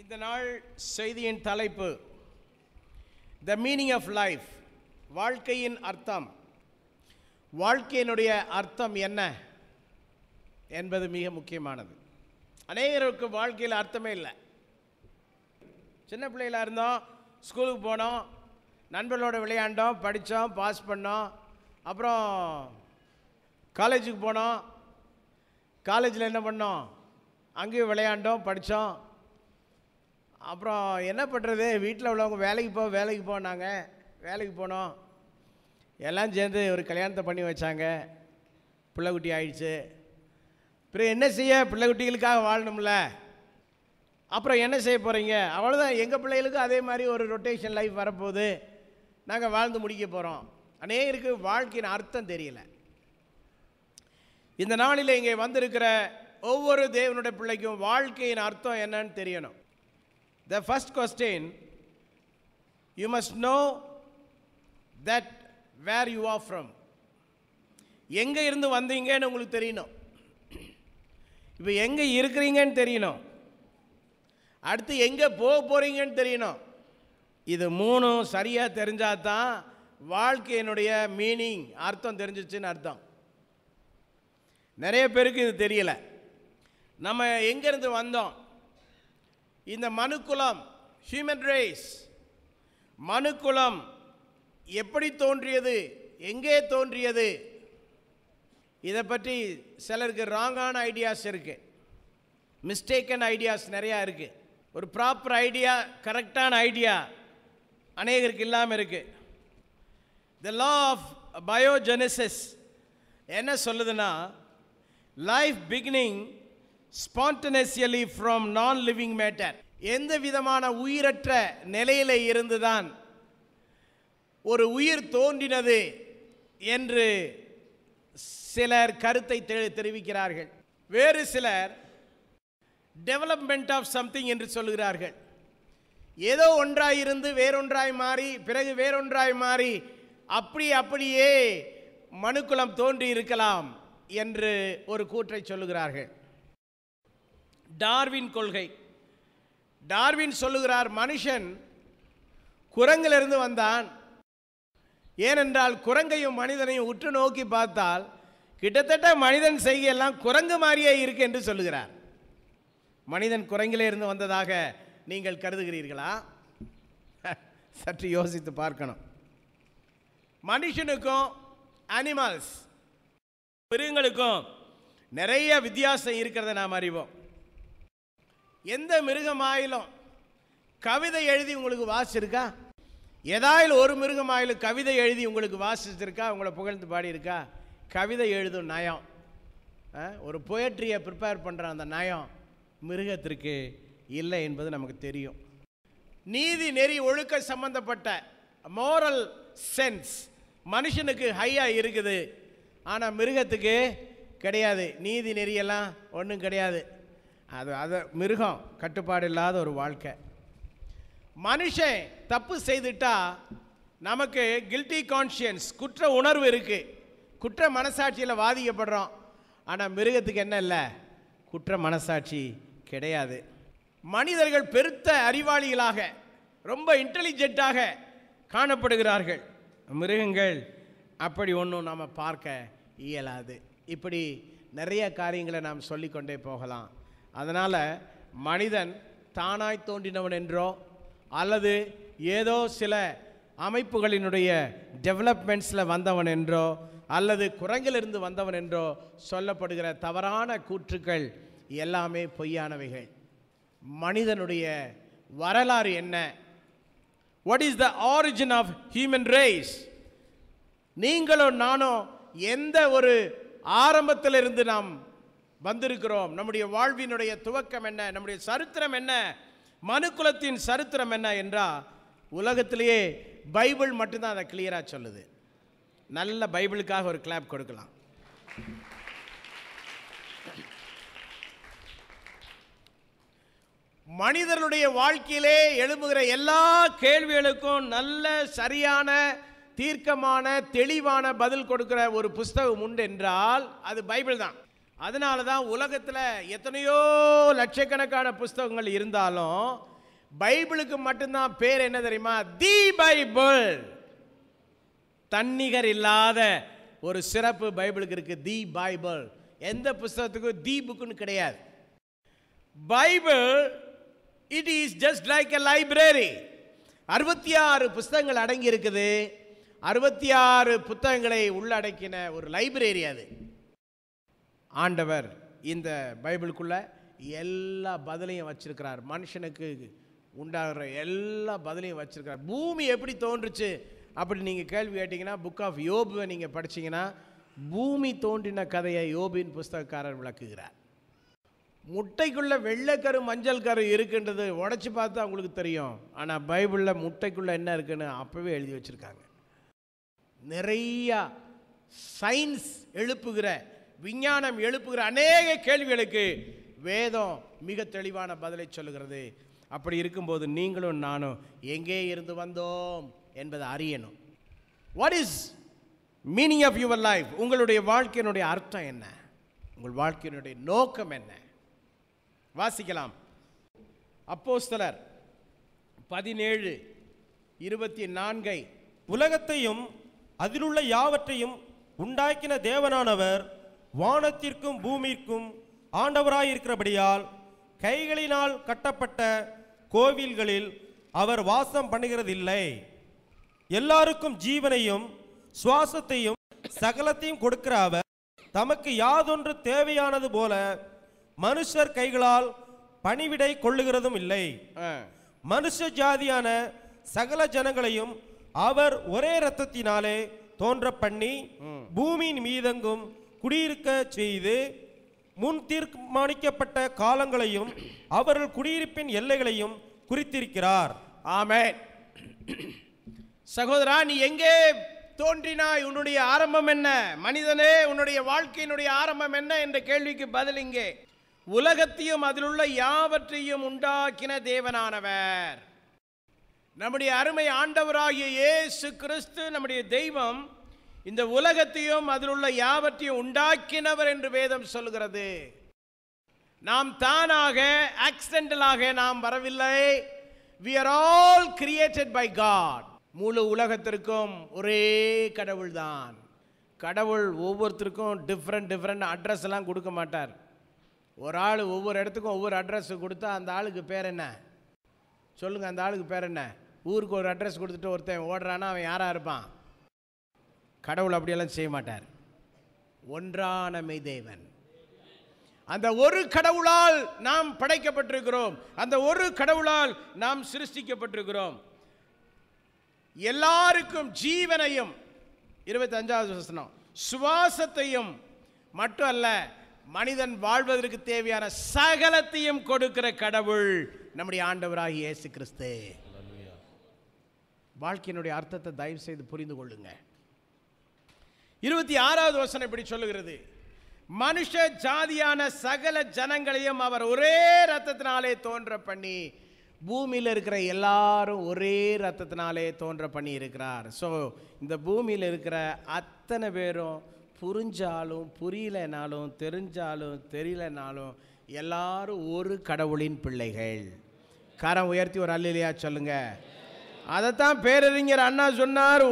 இந்த நாள் செய்தியின் தலைப்பு த மீனிங் ஆஃப் லைஃப் வாழ்க்கையின் அர்த்தம் வாழ்க்கையினுடைய அர்த்தம் என்ன என்பது மிக முக்கியமானது அநேகருக்கு வாழ்க்கையில் அர்த்தமே இல்லை சின்ன பிள்ளைகளாக இருந்தோம் ஸ்கூலுக்கு போனோம் நண்பர்களோடு விளையாண்டோம் படித்தோம் பாஸ் பண்ணோம் அப்புறம் காலேஜுக்கு போனோம் காலேஜில் என்ன பண்ணோம் அங்கேயும் விளையாண்டோம் படித்தோம் அப்புறம் என்ன பண்ணுறது வீட்டில் உள்ளவங்க வேலைக்கு போ வேலைக்கு போனாங்க வேலைக்கு போனோம் எல்லாம் சேர்ந்து ஒரு கல்யாணத்தை பண்ணி வச்சாங்க பிள்ளைக்குட்டி ஆயிடுச்சு அப்புறம் என்ன செய்ய பிள்ளைக்குட்டிகளுக்காக வாழணும்ல அப்புறம் என்ன செய்ய போகிறீங்க அவ்வளோதான் எங்கள் பிள்ளைகளுக்கும் அதே மாதிரி ஒரு ரொட்டேஷன் லைஃப் வரப்போகுது நாங்கள் வாழ்ந்து முடிக்க போகிறோம் அநேகருக்கு வாழ்க்கையின் அர்த்தம் தெரியல இந்த நாளில் இங்கே வந்திருக்கிற ஒவ்வொரு தேவனுடைய பிள்ளைக்கும் வாழ்க்கையின் அர்த்தம் என்னன்னு தெரியணும் the first question you must know that where you are from. எங்கே இருந்து வந்தீங்கன்னு உங்களுக்கு தெரியணும் இப்போ எங்கே இருக்கிறீங்கன்னு தெரியணும் அடுத்து எங்கே போக போகிறீங்கன்னு தெரியணும் இது மூணும் சரியாக தெரிஞ்சால் தான் வாழ்க்கையினுடைய மீனிங் அர்த்தம் தெரிஞ்சிச்சுன்னு அர்த்தம் நிறைய பேருக்கு இது தெரியலை நம்ம எங்கேருந்து வந்தோம் இந்த மனுக்குலம் ஹியூமன் ரேஸ் மனுக்குலம் எப்படி தோன்றியது எங்கே தோன்றியது இதை பற்றி சிலருக்கு ராங்கான ஐடியாஸ் இருக்குது மிஸ்டேக்கன் ஐடியாஸ் நிறையா இருக்குது ஒரு ப்ராப்பர் ஐடியா கரெக்டான ஐடியா அநேகருக்கு இல்லாமல் இருக்குது த லா ஆஃப் பயோஜெனசிஸ் என்ன சொல்லுதுன்னா life beginning spontaneously from non living matter எந்த விதமான உயிரற்ற நிலையில் இருந்துதான் ஒரு உயிர் தோன்றினது என்று சிலர் கருத்தை தெரிவிக்கிறார்கள் வேறு சிலர் டெவலப்மெண்ட் ஆஃப் சம்திங் என்று சொல்கிறார்கள் ஏதோ ஒன்றாய் இருந்து வேறொன்றாய் மாறி பிறகு வேறொன்றாய் மாறி அப்படி அப்படியே மனுக்குலம் தோன்றி இருக்கலாம் என்று ஒரு கூற்றை சொல்லுகிறார்கள் டார்வின் கொள்கை டார்வின் சொல்லுகிறார் மனுஷன் குரங்கிலிருந்து வந்தான் ஏனென்றால் குரங்கையும் மனிதனையும் உற்று நோக்கி பார்த்தால் கிட்டத்தட்ட மனிதன் செய்கையெல்லாம் குரங்கு மாதிரியே இருக்கு என்று சொல்லுகிறார் மனிதன் குரங்கிலே இருந்து வந்ததாக நீங்கள் கருதுகிறீர்களா சற்று யோசித்து பார்க்கணும் மனுஷனுக்கும் அனிமல்ஸ் மிருகங்களுக்கும் நிறைய வித்தியாசம் இருக்கிறத நாம் அறிவோம் எந்த மிருகமாயிலும் கவிதை எழுதி உங்களுக்கு வாசிச்சிருக்கா எதாயில் ஒரு மிருகமாயிலும் கவிதை எழுதி உங்களுக்கு வாசிச்சிருக்கா உங்களை புகழ்ந்து பாடியிருக்கா கவிதை எழுதும் நயம் ஒரு பொயட்ரியை ப்ரிப்பேர் பண்ணுற அந்த நயம் மிருகத்திற்கு இல்லை என்பது நமக்கு தெரியும் நீதி நெறி ஒழுக்க சம்பந்தப்பட்ட மோரல் சென்ஸ் மனுஷனுக்கு ஹையாக இருக்குது ஆனால் மிருகத்துக்கு கிடையாது நீதி நெறியெல்லாம் ஒன்றும் கிடையாது அது அதை மிருகம் கட்டுப்பாடு இல்லாத ஒரு வாழ்க்கை மனுஷன் தப்பு செய்துட்டா நமக்கு கில்ட்டி கான்ஷியன்ஸ் குற்ற உணர்வு இருக்குது குற்ற மனசாட்சியில் வாதிக்கப்படுறோம் ஆனால் மிருகத்துக்கு என்ன இல்லை குற்ற மனசாட்சி கிடையாது மனிதர்கள் பெருத்த அறிவாளிகளாக ரொம்ப இன்டெலிஜெண்ட்டாக காணப்படுகிறார்கள் மிருகங்கள் அப்படி ஒன்றும் நாம் பார்க்க இயலாது இப்படி நிறைய காரியங்களை நாம் சொல்லிக்கொண்டே போகலாம் அதனால் மனிதன் தானாய் தோன்றினவன் என்றோ அல்லது ஏதோ சில அமைப்புகளினுடைய டெவலப்மெண்ட்ஸில் வந்தவன் என்றோ அல்லது குரங்கிலிருந்து வந்தவன் என்றோ சொல்லப்படுகிற தவறான கூற்றுக்கள் எல்லாமே பொய்யானவைகள் மனிதனுடைய வரலாறு என்ன what is the origin of human race நீங்களும் நானோ எந்த ஒரு ஆரம்பத்திலிருந்து நாம் வந்திருக்கிறோம் நம்முடைய வாழ்வினுடைய துவக்கம் என்ன நம்முடைய சரித்திரம் என்ன மனுக்குலத்தின் சரித்திரம் என்ன என்றால் உலகத்திலேயே பைபிள் மட்டும்தான் அதை கிளியராக சொல்லுது நல்ல பைபிளுக்காக ஒரு கிளாப் கொடுக்கலாம் மனிதனுடைய வாழ்க்கையிலே எழுப்புகிற எல்லா கேள்விகளுக்கும் நல்ல சரியான தீர்க்கமான தெளிவான பதில் கொடுக்கிற ஒரு புஸ்தகம் உண்டு என்றால் அது பைபிள் தான் அதனால தான் உலகத்தில் எத்தனையோ லட்சக்கணக்கான புஸ்தகங்கள் இருந்தாலும் பைபிளுக்கு மட்டும்தான் பேர் என்ன தெரியுமா தி பைபிள் தன்னிகர் இல்லாத ஒரு சிறப்பு பைபிளுக்கு இருக்குது தி பைபிள் எந்த புஸ்தகத்துக்கும் தி புக்குன்னு கிடையாது Bible it is just like a library அறுபத்தி ஆறு புஸ்தகங்கள் அடங்கி இருக்குது அறுபத்தி ஆறு புத்தகங்களை உள்ளடக்கின ஒரு லைப்ரரி அது ஆண்டவர் இந்த பைபிளுக்குள்ளே எல்லா பதிலையும் வச்சுருக்கிறார் மனுஷனுக்கு உண்டாகிற எல்லா பதிலையும் வச்சுருக்கிறார் பூமி எப்படி தோன்றுச்சு அப்படி நீங்கள் கேள்வி கேட்டிங்கன்னா புக் ஆஃப் யோபுவை நீங்கள் படித்தீங்கன்னா பூமி தோன்றின கதையை யோபின் புஸ்தகக்காரர் விளக்குகிறார் முட்டைக்குள்ளே வெள்ளைக்கரு மஞ்சள் கரு இருக்குன்றது உடச்சி பார்த்து அவங்களுக்கு தெரியும் ஆனால் பைபிளில் முட்டைக்குள்ளே என்ன இருக்குன்னு அப்போவே எழுதி வச்சுருக்காங்க நிறையா சயின்ஸ் எழுப்புகிற விஞ்ஞானம் எழுப்புகிற அநேக கேள்விகளுக்கு வேதம் மிக தெளிவான பதிலை சொல்லுகிறது அப்படி இருக்கும்போது நீங்களும் நானும் எங்கே இருந்து வந்தோம் என்பதை அறியணும் what is meaning of your life உங்களுடைய வாழ்க்கையினுடைய அர்த்தம் என்ன உங்கள் வாழ்க்கையினுடைய நோக்கம் என்ன வாசிக்கலாம் சிலர் பதினேழு இருபத்தி நான்கை உலகத்தையும் அதிலுள்ள யாவற்றையும் உண்டாக்கின தேவனானவர் வானத்திற்கும் பூமிக்கும் ஆண்டவராயிருக்கிறபடியால் இருக்கிறபடியால் கைகளினால் கட்டப்பட்ட கோவில்களில் அவர் வாசம் பண்ணுகிறதில்லை எல்லாருக்கும் ஜீவனையும் சுவாசத்தையும் சகலத்தையும் கொடுக்கிற அவர் தமக்கு யாதொன்று தேவையானது போல மனுஷர் கைகளால் பணிவிடை கொள்ளுகிறதும் இல்லை மனுஷ ஜாதியான சகல ஜனங்களையும் அவர் ஒரே ரத்தத்தினாலே தோன்ற பண்ணி பூமியின் மீதெங்கும் குடியிருக்க செய்து முன் தீர்மானிக்கப்பட்ட காலங்களையும் அவர்கள் குடியிருப்பின் எல்லைகளையும் குறித்திருக்கிறார் ஆமே சகோதரா நீ எங்கே தோன்றினாய் உன்னுடைய ஆரம்பம் என்ன மனிதனே உன்னுடைய வாழ்க்கையினுடைய ஆரம்பம் என்ன என்ற கேள்விக்கு பதில் இங்கே உலகத்தையும் அதில் உள்ள யாவற்றையும் உண்டாக்கின தேவனானவர் நம்முடைய அருமை ஆண்டவராகிய இயேசு கிறிஸ்து நம்முடைய தெய்வம் இந்த உலகத்தையும் அதில் உள்ள யாவற்றையும் உண்டாக்கினவர் என்று வேதம் சொல்கிறது நாம் தானாக ஆக்சிடென்டலாக நாம் வரவில்லை we are all created by God முழு உலகத்திற்கும் ஒரே கடவுள் தான் கடவுள் ஒவ்வொருத்தருக்கும் டிஃப்ரெண்ட் டிஃப்ரெண்ட் அட்ரஸ் எல்லாம் கொடுக்க மாட்டார் ஒரு ஆள் ஒவ்வொரு இடத்துக்கும் ஒவ்வொரு அட்ரஸ் கொடுத்தா அந்த ஆளுக்கு பேர் என்ன சொல்லுங்கள் அந்த ஆளுக்கு பேர் என்ன ஊருக்கு ஒரு அட்ரஸ் கொடுத்துட்டு ஒருத்தன் ஓடுறான்னா அவன் யாராக இருப்பான் கடவுள் அப்படியெல்லாம் செய்ய மாட்டார் ஒன்றானமை தேவன் அந்த ஒரு கடவுளால் நாம் படைக்கப்பட்டிருக்கிறோம் அந்த ஒரு கடவுளால் நாம் சிருஷ்டிக்கப்பட்டிருக்கிறோம் எல்லாருக்கும் ஜீவனையும் இருபத்தஞ்சாவது வசனம் சுவாசத்தையும் மட்டும் அல்ல மனிதன் வாழ்வதற்கு தேவையான சகலத்தையும் கொடுக்கிற கடவுள் நம்முடைய ஆண்டவராகி இயேசு கிறிஸ்து வாழ்க்கையினுடைய அர்த்தத்தை தயவு செய்து புரிந்து கொள்ளுங்கள் இருபத்தி ஆறாவது வசனம் இப்படி சொல்லுகிறது மனுஷ ஜாதியான சகல ஜனங்களையும் அவர் ஒரே ரத்தத்தினாலே தோன்ற பண்ணி பூமியில் இருக்கிற எல்லாரும் ஒரே ரத்தத்தினாலே தோன்ற பண்ணி இருக்கிறார் ஸோ இந்த பூமியில் இருக்கிற அத்தனை பேரும் புரிஞ்சாலும் புரியலனாலும் தெரிஞ்சாலும் தெரியலனாலும் எல்லாரும் ஒரு கடவுளின் பிள்ளைகள் கரம் உயர்த்தி ஒரு அல்லையா சொல்லுங்கள் அதைத்தான் பேரறிஞர் அண்ணா சொன்னார்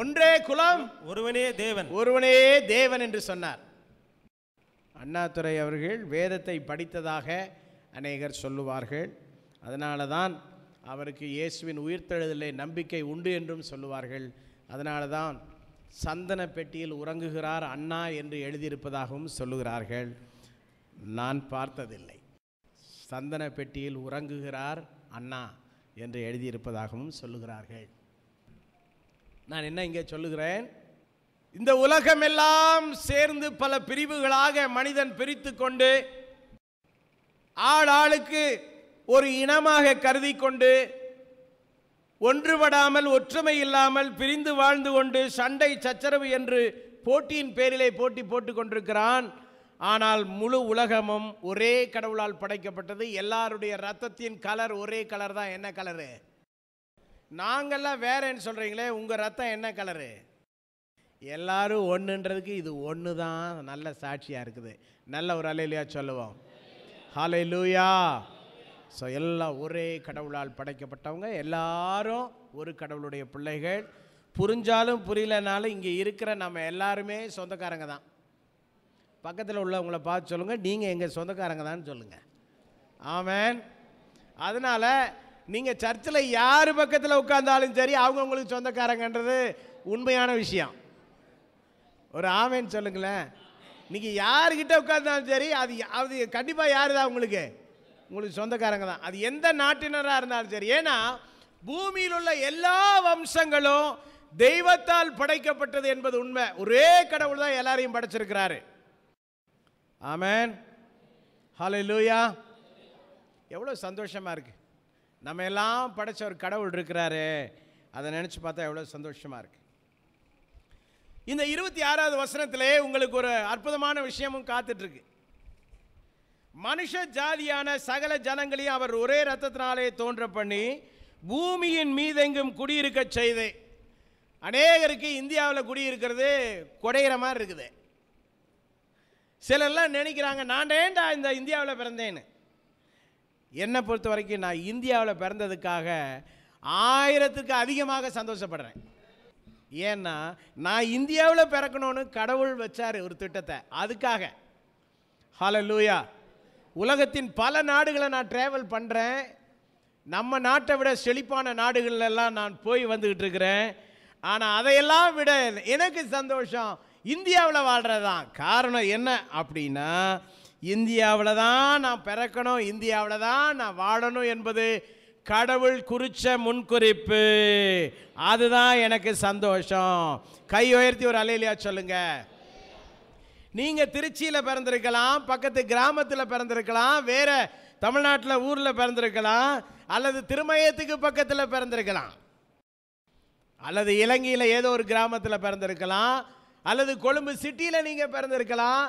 ஒன்றே குலம் ஒருவனே தேவன் ஒருவனே தேவன் என்று சொன்னார் அண்ணாதுரை அவர்கள் வேதத்தை படித்ததாக அநேகர் சொல்லுவார்கள் அதனால தான் அவருக்கு இயேசுவின் உயிர்த்தெழுதலை நம்பிக்கை உண்டு என்றும் சொல்லுவார்கள் அதனால தான் சந்தன பெட்டியில் உறங்குகிறார் அண்ணா என்று எழுதியிருப்பதாகவும் சொல்லுகிறார்கள் நான் பார்த்ததில்லை சந்தன பெட்டியில் உறங்குகிறார் அண்ணா என்று எழுதியிருப்பதாகவும் சொல்லுகிறார்கள் நான் என்ன இங்கே சொல்லுகிறேன் இந்த உலகமெல்லாம் சேர்ந்து பல பிரிவுகளாக மனிதன் பிரித்து கொண்டு ஆளாளுக்கு ஒரு இனமாக கருதி கொண்டு ஒன்றுபடாமல் ஒற்றுமை இல்லாமல் பிரிந்து வாழ்ந்து கொண்டு சண்டை சச்சரவு என்று போட்டியின் பேரிலே போட்டி போட்டு கொண்டிருக்கிறான் ஆனால் முழு உலகமும் ஒரே கடவுளால் படைக்கப்பட்டது எல்லாருடைய ரத்தத்தின் கலர் ஒரே கலர் தான் என்ன கலரு நாங்கள்லாம் வேறேன்னு சொல்கிறீங்களே உங்கள் ரத்தம் என்ன கலரு எல்லாரும் ஒன்றுன்றதுக்கு இது ஒன்று தான் நல்ல சாட்சியாக இருக்குது நல்ல ஒரு அலையிலையா சொல்லுவோம் ஹலை லூயா ஸோ எல்லாம் ஒரே கடவுளால் படைக்கப்பட்டவங்க எல்லாரும் ஒரு கடவுளுடைய பிள்ளைகள் புரிஞ்சாலும் புரியலனாலும் இங்கே இருக்கிற நம்ம எல்லாருமே சொந்தக்காரங்க தான் பக்கத்தில் உள்ளவங்களை பார்த்து சொல்லுங்கள் நீங்கள் எங்கள் சொந்தக்காரங்க தான் சொல்லுங்கள் ஆமேன் அதனால் நீங்கள் சர்ச்சில் யார் பக்கத்தில் உட்காந்தாலும் சரி அவங்க உங்களுக்கு சொந்தக்காரங்கன்றது உண்மையான விஷயம் ஒரு ஆமேன்னு சொல்லுங்களேன் நீங்கள் யாருக்கிட்ட உட்காந்தாலும் சரி அது அது கண்டிப்பாக யார் தான் உங்களுக்கு உங்களுக்கு சொந்தக்காரங்க தான் அது எந்த நாட்டினராக இருந்தாலும் சரி ஏன்னா பூமியில் உள்ள எல்லா வம்சங்களும் தெய்வத்தால் படைக்கப்பட்டது என்பது உண்மை ஒரே கடவுள் தான் எல்லாரையும் படைச்சிருக்கிறாரு ஆமேன் ஹலோ லூயா எவ்வளோ சந்தோஷமாக இருக்குது நம்ம எல்லாம் படைத்த ஒரு கடவுள் இருக்கிறாரு அதை நினச்சி பார்த்தா எவ்வளோ சந்தோஷமாக இருக்கு இந்த இருபத்தி ஆறாவது வசனத்திலே உங்களுக்கு ஒரு அற்புதமான விஷயமும் காத்துட்ருக்கு மனுஷ ஜாதியான சகல ஜனங்களையும் அவர் ஒரே ரத்தத்தினாலே தோன்ற பண்ணி பூமியின் மீதெங்கும் குடியிருக்க செய்து அநேகருக்கு இந்தியாவில் குடியிருக்கிறது குடையிற மாதிரி இருக்குது சிலர்லாம் நினைக்கிறாங்க நான் ஏண்டா இந்த இந்தியாவில் பிறந்தேன்னு என்னை பொறுத்த வரைக்கும் நான் இந்தியாவில் பிறந்ததுக்காக ஆயிரத்துக்கு அதிகமாக சந்தோஷப்படுறேன் ஏன்னா நான் இந்தியாவில் பிறக்கணும்னு கடவுள் வச்சார் ஒரு திட்டத்தை அதுக்காக ஹலோ லூயா உலகத்தின் பல நாடுகளை நான் ட்ராவல் பண்ணுறேன் நம்ம நாட்டை விட செழிப்பான நாடுகளெல்லாம் நான் போய் வந்துக்கிட்டு இருக்கிறேன் ஆனால் அதையெல்லாம் விட எனக்கு சந்தோஷம் இந்தியாவில் வாழ்கிறது தான் காரணம் என்ன அப்படின்னா இந்தியாவில் தான் நான் பிறக்கணும் இந்தியாவில் தான் நான் வாழணும் என்பது கடவுள் குறித்த முன்குறிப்பு அதுதான் எனக்கு சந்தோஷம் கை உயர்த்தி ஒரு அலையிலையா சொல்லுங்கள் நீங்கள் திருச்சியில் பிறந்திருக்கலாம் பக்கத்து கிராமத்தில் பிறந்திருக்கலாம் வேறு தமிழ்நாட்டில் ஊரில் பிறந்திருக்கலாம் அல்லது திருமயத்துக்கு பக்கத்தில் பிறந்திருக்கலாம் அல்லது இலங்கையில் ஏதோ ஒரு கிராமத்தில் பிறந்திருக்கலாம் அல்லது கொழும்பு சிட்டியில் நீங்கள் பிறந்திருக்கலாம்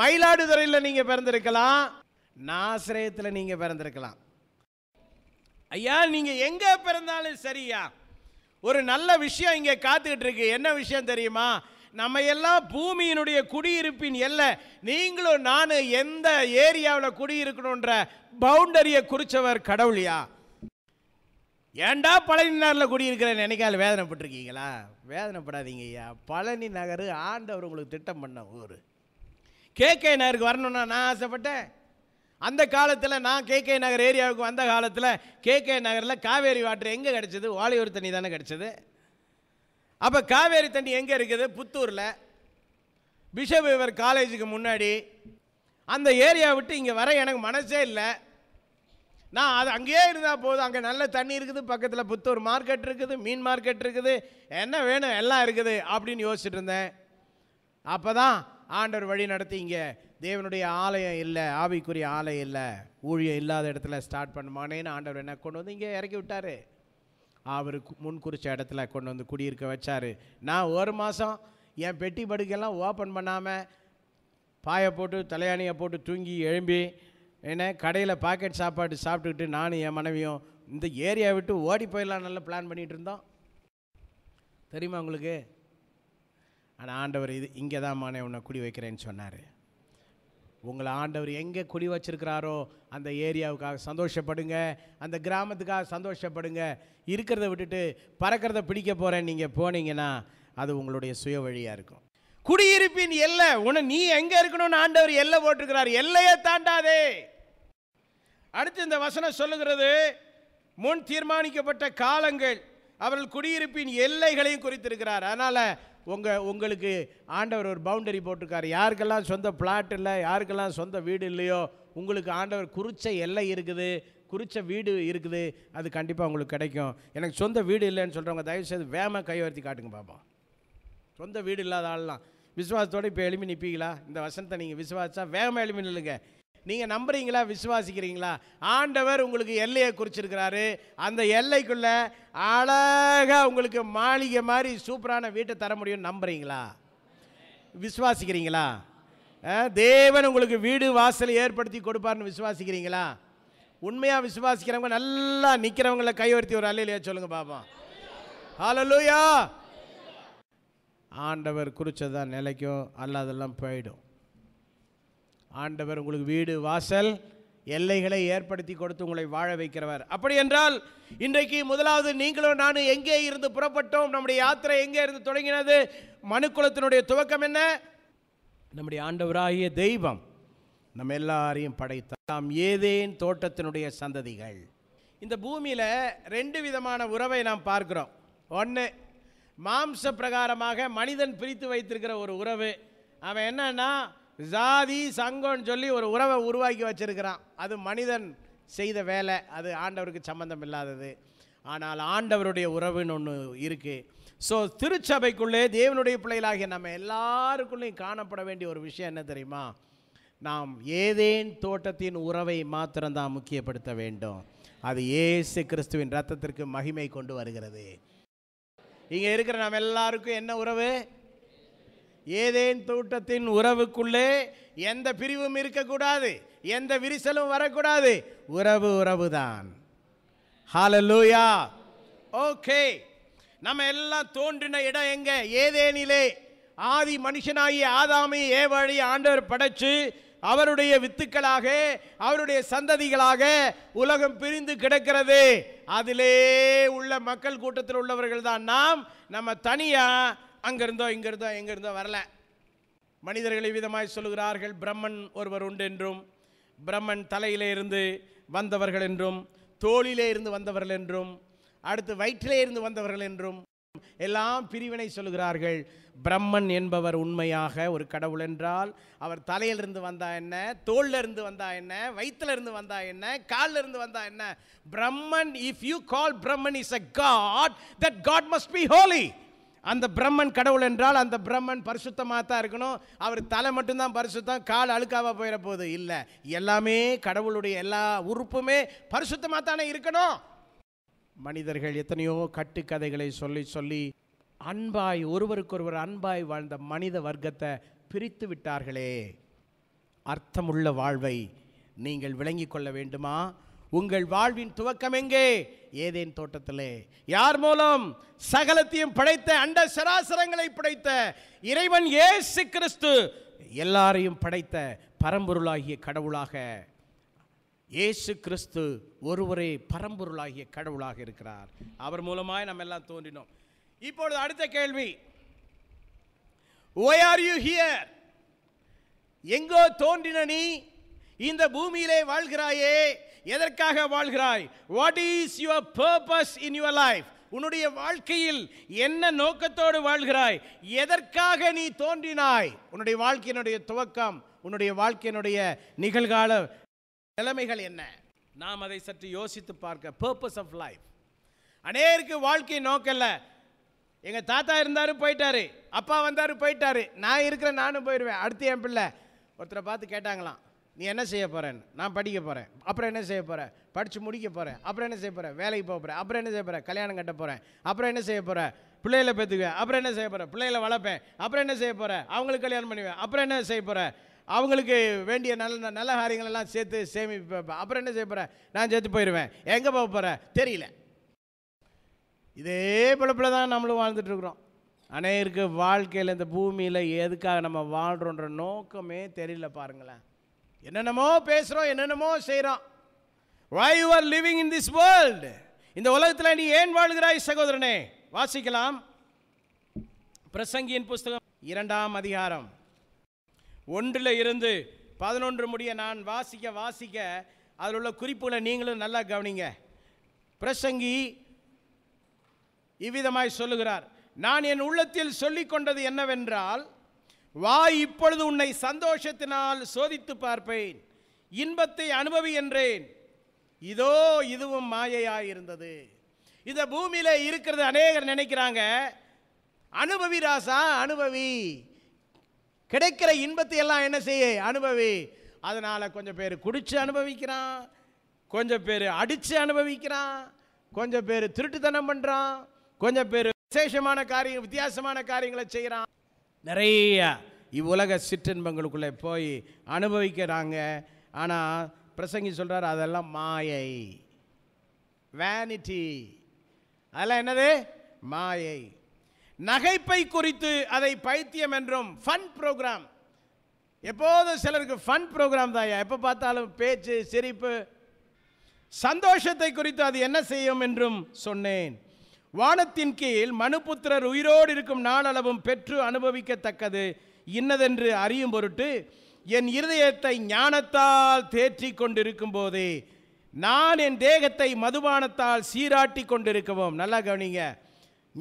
மயிலாடுதுறையில் நீங்கள் பிறந்திருக்கலாம் நாசிரியத்தில் நீங்கள் பிறந்திருக்கலாம் ஐயா நீங்கள் எங்கே பிறந்தாலும் சரியா ஒரு நல்ல விஷயம் இங்கே காத்துக்கிட்டு இருக்கு என்ன விஷயம் தெரியுமா நம்ம எல்லாம் பூமியினுடைய குடியிருப்பின் எல்ல நீங்களும் நானும் எந்த ஏரியாவில் குடியிருக்கணுன்ற பவுண்டரியை குறித்தவர் கடவுளியா ஏண்டா பழனி நகரில் குடியிருக்கிறேன் நினைக்காது வேதனைப்பட்டிருக்கீங்களா வேதனைப்படாதீங்க ஐயா பழனி நகர் ஆண்டவர் உங்களுக்கு திட்டம் பண்ண ஊர் கே கே நகருக்கு வரணும்னா நான் ஆசைப்பட்டேன் அந்த காலத்தில் நான் கே கே நகர் ஏரியாவுக்கு வந்த காலத்தில் கே கே நகரில் காவேரி வாட்டர் எங்கே கிடச்சிது வாலியூர் தண்ணி தானே கிடச்சிது அப்போ காவேரி தண்ணி எங்கே இருக்குது புத்தூரில் பிஷப் இவர் காலேஜுக்கு முன்னாடி அந்த ஏரியா விட்டு இங்கே வர எனக்கு மனசே இல்லை நான் அது அங்கேயே இருந்தால் போதும் அங்கே நல்ல தண்ணி இருக்குது பக்கத்தில் புத்தூர் மார்க்கெட் இருக்குது மீன் மார்க்கெட் இருக்குது என்ன வேணும் எல்லாம் இருக்குது அப்படின்னு யோசிச்சுட்டு இருந்தேன் அப்போ தான் ஆண்டவர் வழி நடத்தி இங்கே தேவனுடைய ஆலயம் இல்லை ஆவிக்குரிய ஆலயம் இல்லை ஊழியம் இல்லாத இடத்துல ஸ்டார்ட் பண்ணுமானேன்னு ஆண்டவர் என்ன கொண்டு வந்து இங்கே இறக்கி விட்டார் அவர் முன் குறித்த இடத்துல கொண்டு வந்து குடியிருக்க வச்சார் நான் ஒரு மாதம் என் பெட்டி படுக்கெல்லாம் ஓப்பன் பண்ணாமல் பாயை போட்டு தலையாணியை போட்டு தூங்கி எழும்பி ஏன்னா கடையில் பாக்கெட் சாப்பாடு சாப்பிட்டுக்கிட்டு நானும் என் மனைவியும் இந்த ஏரியா விட்டு ஓடி போயிடலாம் நல்லா பிளான் பண்ணிகிட்டு இருந்தோம் தெரியுமா உங்களுக்கு ஆனால் ஆண்டவர் இது இங்கே தான் மானே உன்னை குடி வைக்கிறேன்னு சொன்னார் உங்களை ஆண்டவர் எங்கே குடி வச்சிருக்கிறாரோ அந்த ஏரியாவுக்காக சந்தோஷப்படுங்க அந்த கிராமத்துக்காக சந்தோஷப்படுங்க இருக்கிறத விட்டுட்டு பறக்கிறத பிடிக்க போகிறேன் நீங்கள் போனீங்கன்னா அது உங்களுடைய சுய வழியாக இருக்கும் குடியிருப்பின் எல்லை உன நீ எங்கே இருக்கணும்னு ஆண்டவர் எல்லை போட்டிருக்கிறார் எல்லையை தாண்டாதே அடுத்து இந்த வசனம் சொல்லுகிறது முன் தீர்மானிக்கப்பட்ட காலங்கள் அவர்கள் குடியிருப்பின் எல்லைகளையும் குறித்திருக்கிறார் அதனால் உங்கள் உங்களுக்கு ஆண்டவர் ஒரு பவுண்டரி போட்டிருக்காரு யாருக்கெல்லாம் சொந்த பிளாட் இல்லை யாருக்கெல்லாம் சொந்த வீடு இல்லையோ உங்களுக்கு ஆண்டவர் குறித்த எல்லை இருக்குது குறித்த வீடு இருக்குது அது கண்டிப்பாக உங்களுக்கு கிடைக்கும் எனக்கு சொந்த வீடு இல்லைன்னு சொல்கிறவங்க தயவுசெய்து வேம கைவர்த்தி காட்டுங்க பார்ப்போம் சொந்த வீடு இல்லாத ஆள்லாம் விசுவாசத்தோடு இப்போ எலும்பி நிற்பீங்களா இந்த வசனத்தை நீங்கள் விசுவாசா வேகமாக எளிமின் நில்லுங்க நீங்கள் நம்புறீங்களா விசுவாசிக்கிறீங்களா ஆண்டவர் உங்களுக்கு எல்லையை குறிச்சிருக்கிறாரு அந்த எல்லைக்குள்ளே அழகாக உங்களுக்கு மாளிகை மாதிரி சூப்பரான வீட்டை தர முடியும்னு நம்புறீங்களா விசுவாசிக்கிறீங்களா தேவன் உங்களுக்கு வீடு வாசல் ஏற்படுத்தி கொடுப்பார்னு விசுவாசிக்கிறீங்களா உண்மையாக விசுவாசிக்கிறவங்க நல்லா நிற்கிறவங்கள கைவர்த்தி ஒரு அல்லையிலையா சொல்லுங்கள் பாபா ஹலோ லூயா ஆண்டவர் குறித்ததான் நிலைக்கும் அல்லாதெல்லாம் போயிடும் ஆண்டவர் உங்களுக்கு வீடு வாசல் எல்லைகளை ஏற்படுத்தி கொடுத்து உங்களை வாழ வைக்கிறவர் அப்படி என்றால் இன்றைக்கு முதலாவது நீங்களும் நானும் எங்கே இருந்து புறப்பட்டோம் நம்முடைய யாத்திரை எங்கே இருந்து தொடங்கினது மனுக்குலத்தினுடைய துவக்கம் என்ன நம்முடைய ஆண்டவராகிய தெய்வம் நம்ம எல்லாரையும் படைத்தாம் ஏதேன் தோட்டத்தினுடைய சந்ததிகள் இந்த பூமியில் ரெண்டு விதமான உறவை நாம் பார்க்கிறோம் ஒன்று மாம்ச பிரகாரமாக மனிதன் பிரித்து வைத்திருக்கிற ஒரு உறவு அவன் என்னன்னா ஜாதி சங்கம்னு சொல்லி ஒரு உறவை உருவாக்கி வச்சிருக்கிறான் அது மனிதன் செய்த வேலை அது ஆண்டவருக்கு சம்மந்தம் இல்லாதது ஆனால் ஆண்டவருடைய உறவுன்னு ஒன்று இருக்குது ஸோ திருச்சபைக்குள்ளே தேவனுடைய பிள்ளைகளாகிய நம்ம எல்லாருக்குள்ளேயும் காணப்பட வேண்டிய ஒரு விஷயம் என்ன தெரியுமா நாம் ஏதேன் தோட்டத்தின் உறவை மாத்திரம்தான் முக்கியப்படுத்த வேண்டும் அது ஏசு கிறிஸ்துவின் ரத்தத்திற்கு மகிமை கொண்டு வருகிறது இங்கே இருக்கிற நம்ம எல்லாருக்கும் என்ன உறவு ஏதேன் தோட்டத்தின் உறவுக்குள்ளே எந்த பிரிவும் இருக்கக்கூடாது எந்த விரிசலும் வரக்கூடாது உறவு உறவு தான் ஹாலலூயா ஓகே நம்ம எல்லாம் தோன்றின இடம் எங்க ஏதேனிலே ஆதி மனுஷனாகி ஆதாமி ஏவழி ஆண்டவர் படைச்சு அவருடைய வித்துக்களாக அவருடைய சந்ததிகளாக உலகம் பிரிந்து கிடக்கிறது அதிலே உள்ள மக்கள் கூட்டத்தில் உள்ளவர்கள் தான் நாம் நம்ம தனியாக அங்கிருந்தோ இங்கிருந்தோ எங்கிருந்தோ வரல மனிதர்கள் விதமாய் சொல்கிறார்கள் பிரம்மன் ஒருவர் உண்டு என்றும் பிரம்மன் தலையிலே இருந்து வந்தவர்கள் என்றும் தோளிலே இருந்து வந்தவர்கள் என்றும் அடுத்து வயிற்றிலே இருந்து வந்தவர்கள் என்றும் எல்லாம் பிரிவினை சொல்கிறார்கள் பிரம்மன் என்பவர் உண்மையாக ஒரு கடவுள் என்றால் அவர் தலையிலிருந்து வந்தா என்ன தோல்ல இருந்து வந்தா என்ன வயிற்றுல இருந்து வந்தா என்ன காலில் இருந்து வந்தா என்ன Brahman if you call Brahman is a god that god must be holy அந்த பிரம்மன் கடவுள் என்றால் அந்த பிரம்மன் பரிசுத்தமாக தான் இருக்கணும் அவர் தலை மட்டும்தான் பரிசுத்தம் கால் அழுக்காக போயிட போகுது இல்லை எல்லாமே கடவுளுடைய எல்லா உறுப்புமே பரிசுத்தமாக தானே இருக்கணும் மனிதர்கள் எத்தனையோ கட்டுக்கதைகளை சொல்லி சொல்லி அன்பாய் ஒருவருக்கொருவர் அன்பாய் வாழ்ந்த மனித வர்க்கத்தை பிரித்து விட்டார்களே அர்த்தமுள்ள வாழ்வை நீங்கள் விளங்கி கொள்ள வேண்டுமா உங்கள் வாழ்வின் துவக்கம் எங்கே ஏதேன் தோட்டத்திலே யார் மூலம் சகலத்தையும் படைத்த அண்ட சராசரங்களை படைத்த இறைவன் ஏசு கிறிஸ்து எல்லாரையும் படைத்த பரம்பொருளாகிய கடவுளாக இயேசு கிறிஸ்து ஒருவரே பரம்பொருளாகிய கடவுளாக இருக்கிறார் அவர் மூலமாய் நம்ம எல்லாம் தோன்றினோம் இப்பொழுது அடுத்த கேள்வி ஒய் ஆர் யூ ஹியர் எங்கோ தோன்றின நீ இந்த பூமியிலே வாழ்கிறாயே எதற்காக வாழ்கிறாய் what is your purpose in your life உன்னுடைய வாழ்க்கையில் என்ன நோக்கத்தோடு வாழ்கிறாய் எதற்காக நீ தோன்றினாய் உன்னுடைய வாழ்க்கையினுடைய துவக்கம் உன்னுடைய வாழ்க்கையினுடைய நிகழ்கால நிலைமைகள் என்ன நாம் அதை சற்று யோசித்து பார்க்க பர்பஸ் ஆஃப் லைஃப் அநேருக்கு வாழ்க்கை நோக்கல்ல எங்கள் தாத்தா இருந்தார் போயிட்டாரு அப்பா வந்தார் போயிட்டாரு நான் இருக்கிற நானும் போயிடுவேன் அடுத்து என் பிள்ளை ஒருத்தரை பார்த்து கேட்டாங்களாம் நீ என்ன செய்ய போகிறேன்னு நான் படிக்க போகிறேன் அப்புறம் என்ன செய்ய போகிறேன் படித்து முடிக்க போகிறேன் அப்புறம் என்ன செய்ய போகிறேன் வேலைக்கு போக போகிறேன் அப்புறம் என்ன செய்ய போகிறேன் கல்யாணம் கட்ட போகிறேன் அப்புறம் என்ன செய்ய போகிறேன் பிள்ளையில பெற்றுக்குவேன் அப்புறம் என்ன செய்ய போகிறேன் பிள்ளையில வளர்ப்பேன் அப்புறம் என்ன செய்ய போகிறேன் அவங்களுக்கு கல்யாணம் பண்ணுவேன் அப்புறம் என்ன செய்ய போகிறேன் அவங்களுக்கு வேண்டிய நல்ல நல்ல காரியங்களெல்லாம் சேர்த்து சேமிப்பு அப்புறம் என்ன செய்ய போகிறேன் நான் சேர்த்து போயிடுவேன் எங்கே போக போகிறேன் தெரியல இதே பிழப்பில் தான் நம்மளும் வாழ்ந்துட்டுருக்குறோம் அநேருக்கு வாழ்க்கையில் இந்த பூமியில் எதுக்காக நம்ம வாழ்கிறோன்ற நோக்கமே தெரியல பாருங்களேன் என்னென்னமோ பேசுகிறோம் என்னென்னமோ செய்கிறோம் why you are living in this world இந்த உலகத்தில் நீ ஏன் வாழ்கிறாய் சகோதரனே வாசிக்கலாம் பிரசங்கியின் புஸ்தகம் இரண்டாம் அதிகாரம் ஒன்றில் இருந்து பதினொன்று முடிய நான் வாசிக்க வாசிக்க அதில் உள்ள குறிப்புகளை நீங்களும் நல்லா கவனிங்க பிரசங்கி இவ்விதமாய் சொல்லுகிறார் நான் என் உள்ளத்தில் சொல்லிக்கொண்டது என்னவென்றால் வா இப்பொழுது உன்னை சந்தோஷத்தினால் சோதித்து பார்ப்பேன் இன்பத்தை அனுபவி என்றேன் இதோ இதுவும் மாயையாயிருந்தது இந்த பூமியில் இருக்கிறது அநேகர் நினைக்கிறாங்க அனுபவி ராசா அனுபவி கிடைக்கிற இன்பத்தை எல்லாம் என்ன செய்ய அனுபவி அதனால் கொஞ்சம் பேர் குடித்து அனுபவிக்கிறான் கொஞ்சம் பேர் அடித்து அனுபவிக்கிறான் கொஞ்சம் பேர் திருட்டுத்தனம் பண்ணுறான் கொஞ்சம் பேர் விசேஷமான காரியம் வித்தியாசமான காரியங்களை செய்கிறான் நிறைய இவ்வுலக சிற்றின்பங்களுக்குள்ளே போய் அனுபவிக்கிறாங்க ஆனால் பிரசங்கி சொல்கிறார் அதெல்லாம் மாயை வேனிட்டி அதெல்லாம் என்னது மாயை நகைப்பை குறித்து அதை பைத்தியம் என்றும் ஃபன் ப்ரோக்ராம் எப்போதும் சிலருக்கு ஃபன் ப்ரோக்ராம் தான் எப்போ பார்த்தாலும் பேச்சு சிரிப்பு சந்தோஷத்தை குறித்து அது என்ன செய்யும் என்றும் சொன்னேன் வானத்தின் கீழ் மனுபுத்திரர் உயிரோடு இருக்கும் நாளளவும் பெற்று அனுபவிக்கத்தக்கது இன்னதென்று அறியும் பொருட்டு என் இருதயத்தை ஞானத்தால் தேற்றி கொண்டிருக்கும் போதே நான் என் தேகத்தை மதுபானத்தால் சீராட்டி கொண்டிருக்கவும் நல்லா கவனிங்க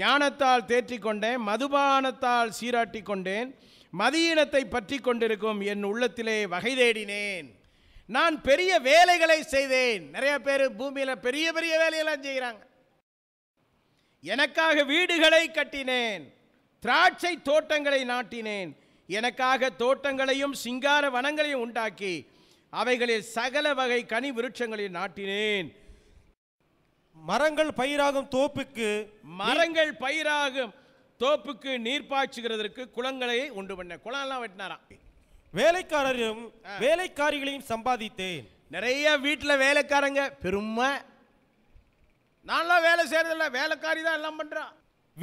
ஞானத்தால் தேற்றி கொண்டேன் மதுபானத்தால் சீராட்டி கொண்டேன் மதியினத்தை பற்றி கொண்டிருக்கும் என் உள்ளத்திலே வகை தேடினேன் நான் பெரிய வேலைகளை செய்தேன் நிறைய பேர் பூமியில் பெரிய பெரிய வேலையெல்லாம் செய்கிறாங்க எனக்காக வீடுகளை கட்டினேன் திராட்சை தோட்டங்களை நாட்டினேன் எனக்காக தோட்டங்களையும் சிங்கார வனங்களையும் உண்டாக்கி அவைகளில் சகல வகை கனி விருட்சங்களை நாட்டினேன் மரங்கள் பயிராகும் தோப்புக்கு மரங்கள் பயிராகும் தோப்புக்கு நீர் பாய்ச்சுகிறதற்கு குளங்களை உண்டு பண்ண குளம்லாம் வெட்டினாரா வேலைக்காரரும் வேலைக்காரிகளையும் சம்பாதித்தேன் நிறைய வீட்டில் வேலைக்காரங்க பெருமை நான்லாம் வேலை செய்கிறதில்ல வேலைக்காரி தான் எல்லாம் பண்ணுறான்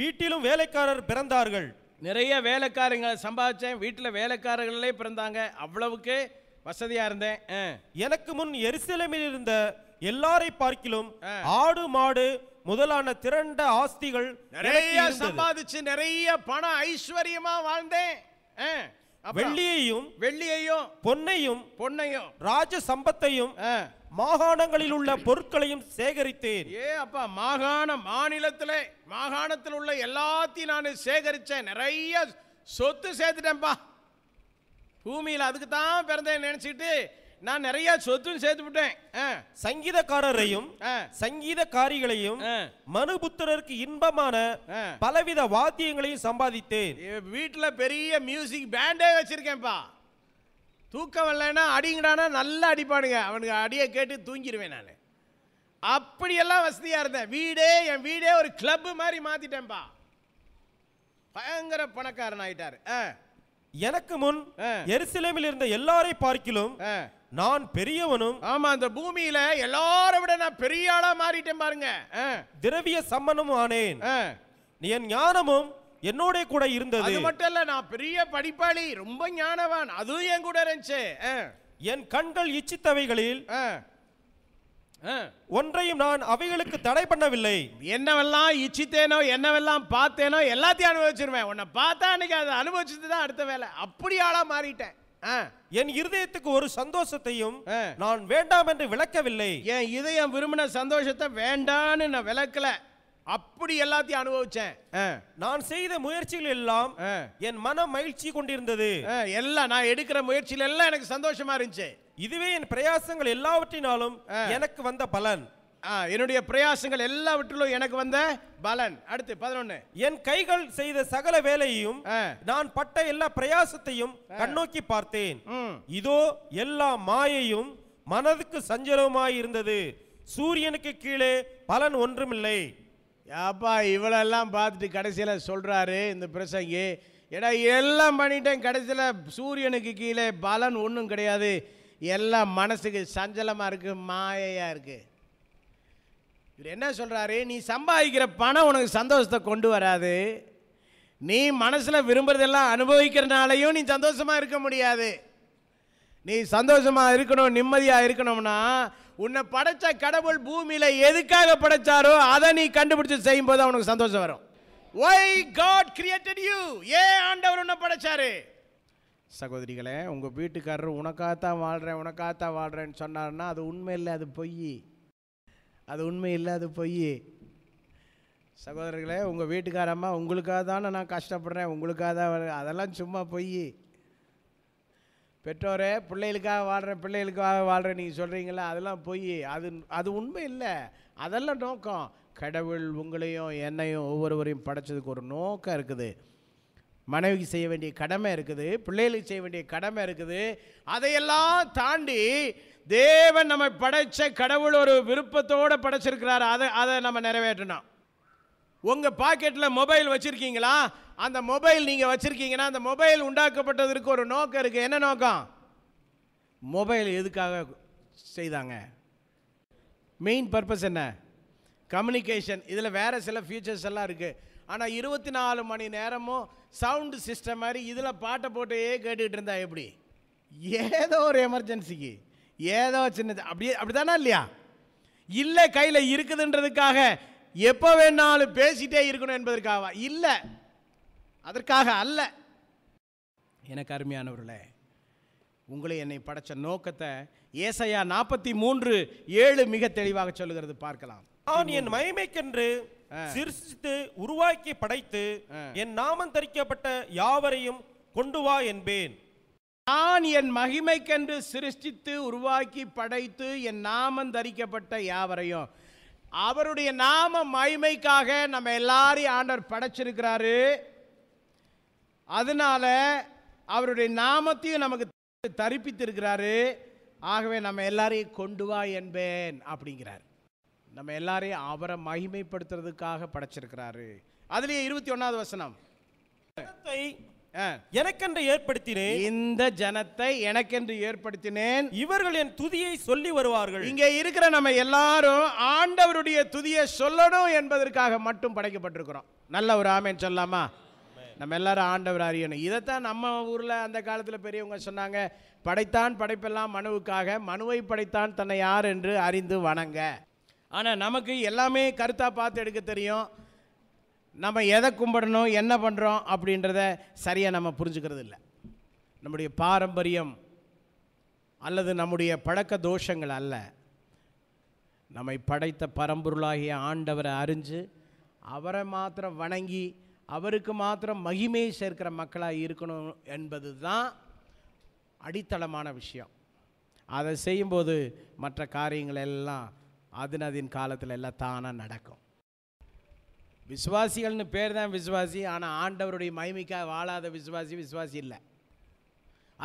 வீட்டிலும் வேலைக்காரர் பிறந்தார்கள் நிறைய வேலைக்காரங்க சம்பாதிச்சேன் வீட்டில் வேலைக்காரர்களே பிறந்தாங்க அவ்வளவுக்கு வசதியாக இருந்தேன் எனக்கு முன் எரிசிலமில் இருந்த எல்லாரை பார்க்கிலும் ஆடு மாடு முதலான திரண்ட ஆஸ்திகள் நிறைய சம்பாதிச்சு நிறைய பணம் ஐஸ்வர்யமா வாழ்ந்தேன் வெள்ளியையும் வெள்ளியையும் பொன்னையும் பொன்னையும் ராஜ சம்பத்தையும் மாகாணங்களில் உள்ள பொருட்களையும் சேகரித்தேன் ஏ அப்பா மாகாண மாநிலத்தில் மாகாணத்தில் உள்ள எல்லாத்தையும் நான் சேகரித்தேன் நிறைய சொத்து சேர்த்துட்டேன்ப்பா பூமியில் அதுக்கு தான் பிறந்தேன் நினச்சிக்கிட்டு நான் நிறைய சொத்துன்னு சேர்த்து விட்டேன் சங்கீதக்காரரையும் சங்கீதக்காரிகளையும் மனுபுத்திரருக்கு இன்பமான பலவித வாத்தியங்களையும் சம்பாதித்தேன் வீட்டில் பெரிய மியூசிக் பேண்டே வச்சிருக்கேன்ப்பா தூக்கம் இல்லைன்னா அடிங்கடானா நல்லா அடிப்பானுங்க அவனுக்கு அடியை கேட்டு தூங்கிடுவேன் நான் அப்படியெல்லாம் வசதியாக இருந்தேன் வீடே என் வீடே ஒரு கிளப்பு மாதிரி மாற்றிட்டேன்ப்பா பயங்கர பணக்காரன் ஆகிட்டார் ஆ எனக்கு முன் எருசலேமில் இருந்த எல்லாரை பார்க்கிலும் நான் பெரியவனும் ஆமா அந்த பூமியில எல்லார விட நான் பெரிய ஆளா மாறிட்டேன் பாருங்க திரவிய சம்மனமும் ஆனேன் என் ஞானமும் என்னோட கூட இருந்தது அது மட்டும் இல்ல நான் பெரிய படிப்பாளி ரொம்ப ஞானவான் அதுவும் என் கூட இருந்துச்சு என் கண்கள் இச்சித்தவைகளில் ஒன்றையும் நான் அவைகளுக்கு தடை பண்ணவில்லை என்னவெல்லாம் இச்சித்தேனோ என்னவெல்லாம் பார்த்தேனோ எல்லாத்தையும் அனுபவிச்சிருவேன் உன்னை பார்த்தா அன்னைக்கு அதை அனுபவிச்சது தான் அடுத்த வேலை அப்படி ஆளா மாறிட்டேன் என் இருதயத்துக்கு ஒரு சந்தோஷத்தையும் நான் வேண்டாம் என்று விளக்கவில்லை என் இதயம் விரும்பின சந்தோஷத்தை வேண்டான்னு நான் விளக்கல அப்படி எல்லாத்தையும் அனுபவிச்சேன் நான் செய்த முயற்சிகள் எல்லாம் என் மன மகிழ்ச்சி கொண்டிருந்தது எல்லாம் நான் எடுக்கிற முயற்சியில எல்லாம் எனக்கு சந்தோஷமா இருந்துச்சு இதுவே என் பிரயாசங்கள் எல்லாவற்றினாலும் எனக்கு வந்த பலன் என்னுடைய பிரயாசங்கள் எல்லாவற்றிலும் எனக்கு வந்த பலன் அடுத்து பதினொன்னு என் கைகள் செய்த சகல வேலையையும் நான் பட்ட எல்லா பிரயாசத்தையும் கண்ணோக்கி பார்த்தேன் இதோ எல்லா மாயையும் மனதுக்கு சஞ்சலமாய் இருந்தது சூரியனுக்கு கீழே பலன் ஒன்றுமில்லை அப்பா இவளெல்லாம் பார்த்துட்டு கடைசியில் சொல்கிறாரு இந்த பிரசங்கி ஏடா எல்லாம் பண்ணிட்டேன் கடைசியில் சூரியனுக்கு கீழே பலன் ஒன்றும் கிடையாது எல்லாம் மனசுக்கு சஞ்சலமாக இருக்குது மாயையாக இருக்குது இவர் என்ன சொல்கிறாரு நீ சம்பாதிக்கிற பணம் உனக்கு சந்தோஷத்தை கொண்டு வராது நீ மனசில் விரும்புகிறதெல்லாம் அனுபவிக்கிறனாலையும் நீ சந்தோஷமாக இருக்க முடியாது நீ சந்தோஷமாக இருக்கணும் நிம்மதியாக இருக்கணும்னா உன்னை படைத்த கடவுள் பூமியில் எதுக்காக படைத்தாரோ அதை நீ கண்டுபிடிச்சி செய்யும்போது அவனுக்கு சந்தோஷம் வரும் ஒய் காட் கிரியேட்டட் யூ ஏன் ஆண்டவர் உன்னை படைச்சாரு சகோதரிகளே உங்கள் வீட்டுக்காரர் உனக்காகத்தான் வாழ்கிறேன் உனக்காகத்தான் வாழ்கிறேன்னு சொன்னார்னா அது உண்மை இல்லை அது பொய் அது உண்மை இல்லை அது பொய் சகோதரர்களே உங்கள் வீட்டுக்காரம்மா உங்களுக்காக தானே நான் கஷ்டப்படுறேன் உங்களுக்காக தான் அதெல்லாம் சும்மா பொய் பெற்றோரே பிள்ளைகளுக்காக வாழ்கிறேன் பிள்ளைகளுக்காக வாழ்கிறேன் நீங்கள் சொல்கிறீங்களா அதெல்லாம் பொய் அது அது உண்மை இல்லை அதெல்லாம் நோக்கம் கடவுள் உங்களையும் என்னையும் ஒவ்வொருவரையும் படைச்சதுக்கு ஒரு நோக்கம் இருக்குது மனைவிக்கு செய்ய வேண்டிய கடமை இருக்குது பிள்ளைகளுக்கு செய்ய வேண்டிய கடமை இருக்குது அதையெல்லாம் தாண்டி தேவன் நம்ம படைத்த கடவுள் ஒரு விருப்பத்தோடு படைச்சிருக்கிறார் அதை அதை நம்ம நிறைவேற்றணும் உங்கள் பாக்கெட்டில் மொபைல் வச்சுருக்கீங்களா அந்த மொபைல் நீங்கள் வச்சுருக்கீங்கன்னா அந்த மொபைல் உண்டாக்கப்பட்டதற்கு ஒரு நோக்கம் இருக்குது என்ன நோக்கம் மொபைல் எதுக்காக செய்தாங்க மெயின் பர்பஸ் என்ன கம்யூனிகேஷன் இதில் வேறு சில ஃபியூச்சர்ஸ் எல்லாம் இருக்குது ஆனால் இருபத்தி நாலு மணி நேரமும் சவுண்டு சிஸ்டம் மாதிரி இதில் பாட்டை போட்டே கேட்டுக்கிட்டு இருந்தா எப்படி ஏதோ ஒரு எமர்ஜென்சிக்கு ஏதோ சின்னது அப்படியே அப்படி தானே இல்லையா இல்லை கையில் இருக்குதுன்றதுக்காக எப்போ வேணாலும் பேசிகிட்டே இருக்கணும் என்பதற்காக இல்லை அதற்காக அல்ல எனக்கு அருமையானவர்களே உங்களை என்னை படைச்ச நோக்கத்தை ஏசையா நாற்பத்தி மூன்று ஏழு மிக தெளிவாக சொல்லுகிறது பார்க்கலாம் அவன் என் மகிமைக்கென்று சிருஷ்டித்து உருவாக்கி படைத்து என் நாமம் தரிக்கப்பட்ட யாவரையும் கொண்டு வா என்பேன் நான் என் மகிமைக்கென்று சிருஷ்டித்து உருவாக்கி படைத்து என் நாமம் தரிக்கப்பட்ட யாவரையும் அவருடைய நாம மகிமைக்காக நம்ம எல்லாரையும் ஆண்டர் படைச்சிருக்கிறாரு அதனால அவருடைய நாமத்தையும் நமக்கு தரிப்பித்திருக்கிறாரு ஆகவே நம்ம எல்லாரையும் கொண்டு வா என்பேன் அப்படிங்கிறார் நம்ம எல்லாரையும் அவரை மகிமைப்படுத்துறதுக்காக படைச்சிருக்கிறாரு அதுலேயே இருபத்தி ஒன்றாவது வசனம் எனக்கென்று ஏற்படுத்தினேன் இந்த ஜனத்தை எனக்கென்று ஏற்படுத்தினேன் இவர்கள் என் துதியை சொல்லி வருவார்கள் இங்கே இருக்கிற நம்ம எல்லாரும் ஆண்டவருடைய துதியை சொல்லணும் என்பதற்காக மட்டும் படைக்கப்பட்டிருக்கிறோம் நல்ல ஒரு ஆமேன்னு சொல்லாமா நம்ம எல்லாரும் ஆண்டவர் அறியணும் இதைத்தான் நம்ம ஊரில் அந்த காலத்தில் பெரியவங்க சொன்னாங்க படைத்தான் படைப்பெல்லாம் மனுவுக்காக மனுவை படைத்தான் தன்னை யார் என்று அறிந்து வணங்க ஆனால் நமக்கு எல்லாமே கருத்தாக பார்த்து எடுக்க தெரியும் நம்ம எதை கும்பிடணும் என்ன பண்ணுறோம் அப்படின்றத சரியாக நம்ம புரிஞ்சுக்கிறது இல்லை நம்முடைய பாரம்பரியம் அல்லது நம்முடைய பழக்க தோஷங்கள் அல்ல நம்மை படைத்த பரம்பொருளாகிய ஆண்டவரை அறிஞ்சு அவரை மாத்திரம் வணங்கி அவருக்கு மாத்திரம் மகிமையை சேர்க்கிற மக்களாக இருக்கணும் என்பது தான் அடித்தளமான விஷயம் அதை செய்யும்போது மற்ற காரியங்களெல்லாம் எல்லாம் அதுனதின் காலத்தில் எல்லாம் தானாக நடக்கும் விசுவாசிகள்னு பேர் தான் விசுவாசி ஆனால் ஆண்டவருடைய மைமிக்காக வாழாத விசுவாசி விசுவாசி இல்லை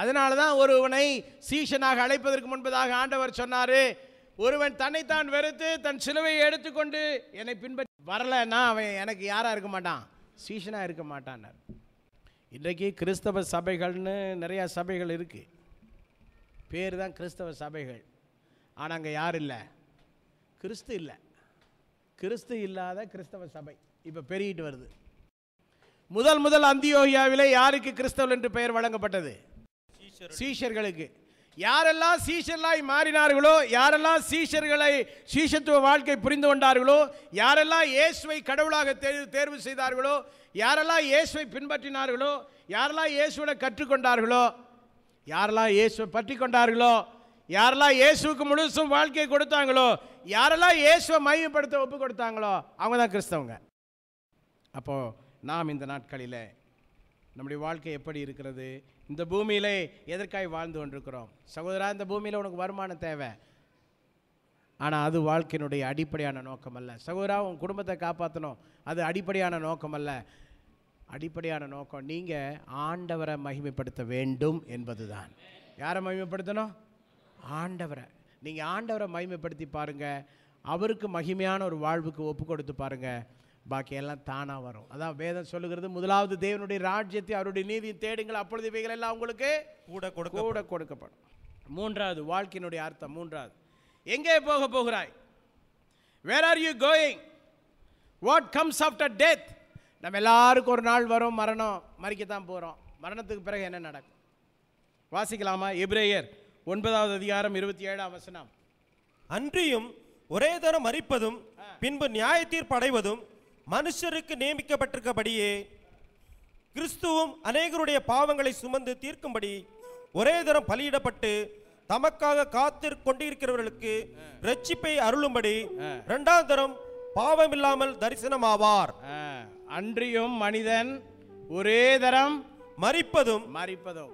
அதனால தான் ஒருவனை சீஷனாக அழைப்பதற்கு முன்பதாக ஆண்டவர் சொன்னார் ஒருவன் தன்னைத்தான் வெறுத்து தன் சிலுவையை எடுத்துக்கொண்டு என்னை பின்பற்றி வரலன்னா அவன் எனக்கு யாராக இருக்க மாட்டான் சீஷனாக இருக்க மாட்டான் இன்றைக்கு கிறிஸ்தவ சபைகள்னு நிறையா சபைகள் இருக்குது பேர் தான் கிறிஸ்தவ சபைகள் ஆனால் அங்கே யார் இல்லை கிறிஸ்து இல்லை கிறிஸ்து இல்லாத கிறிஸ்தவ சபை இப்போ பெருகிட்டு வருது முதல் முதல் அந்தியோகியாவிலே யாருக்கு கிறிஸ்தவன் என்று பெயர் வழங்கப்பட்டது சீஷர்களுக்கு யாரெல்லாம் சீஷர்களாய் மாறினார்களோ யாரெல்லாம் சீஷர்களை சீஷத்துவ வாழ்க்கை புரிந்து கொண்டார்களோ யாரெல்லாம் இயேசுவை கடவுளாக தேர்வு தேர்வு செய்தார்களோ யாரெல்லாம் இயேசுவை பின்பற்றினார்களோ யாரெல்லாம் இயேசுவை கற்றுக்கொண்டார்களோ யாரெல்லாம் இயேசுவை பற்றி கொண்டார்களோ யாரெல்லாம் இயேசுக்கு முழுசும் வாழ்க்கையை கொடுத்தாங்களோ யாரெல்லாம் இயேசுவை மையப்படுத்த ஒப்பு கொடுத்தாங்களோ அவங்க தான் கிறிஸ்தவங்க அப்போது நாம் இந்த நாட்களில் நம்முடைய வாழ்க்கை எப்படி இருக்கிறது இந்த பூமியில் எதற்காக வாழ்ந்து கொண்டிருக்கிறோம் சகோதரா இந்த பூமியில் உனக்கு வருமானம் தேவை ஆனால் அது வாழ்க்கையினுடைய அடிப்படையான நோக்கம் அல்ல சகோதரா உன் குடும்பத்தை காப்பாற்றணும் அது அடிப்படையான நோக்கம் அல்ல அடிப்படையான நோக்கம் நீங்கள் ஆண்டவரை மகிமைப்படுத்த வேண்டும் என்பது தான் யாரை மகிமைப்படுத்தணும் ஆண்டவரை நீங்கள் ஆண்டவரை மகிமைப்படுத்தி பாருங்கள் அவருக்கு மகிமையான ஒரு வாழ்வுக்கு ஒப்பு கொடுத்து பாருங்கள் பாக்கியெல்லாம் தானாக வரும் அதான் வேதம் சொல்லுகிறது முதலாவது தேவனுடைய ராஜ்யத்தை அவருடைய நீதியை தேடுங்கள் அப்பொழுது இவைகள் எல்லாம் அவங்களுக்கு கூட கொடுக்க கூட கொடுக்கப்படும் மூன்றாவது வாழ்க்கையினுடைய அர்த்தம் மூன்றாவது எங்கே போக போகிறாய் where are you going what comes after death நம்ம எல்லாருக்கும் ஒரு நாள் வரும் மரணம் மறிக்க தான் போகிறோம் மரணத்துக்கு பிறகு என்ன நடக்கும் வாசிக்கலாமா எப்ரேயர் ஒன்பதாவது அதிகாரம் இருபத்தி ஏழாம் வசனம் அன்றியும் ஒரே தரம் மறிப்பதும் பின்பு நியாய தீர்ப்படைவதும் மனுஷருக்கு நியமிக்கப்பட்டிருக்கபடியே கிறிஸ்துவும் அநேகருடைய பாவங்களை சுமந்து தீர்க்கும்படி ஒரே தரம் பலியிடப்பட்டு தமக்காக காத்து கொண்டிருக்கிறவர்களுக்கு ரட்சிப்பை அருளும்படி இரண்டாவது தரம் பாவம் இல்லாமல் தரிசனமாவார் அன்றியும் மனிதன் ஒரே தரம் மறிப்பதும் மறிப்பதும்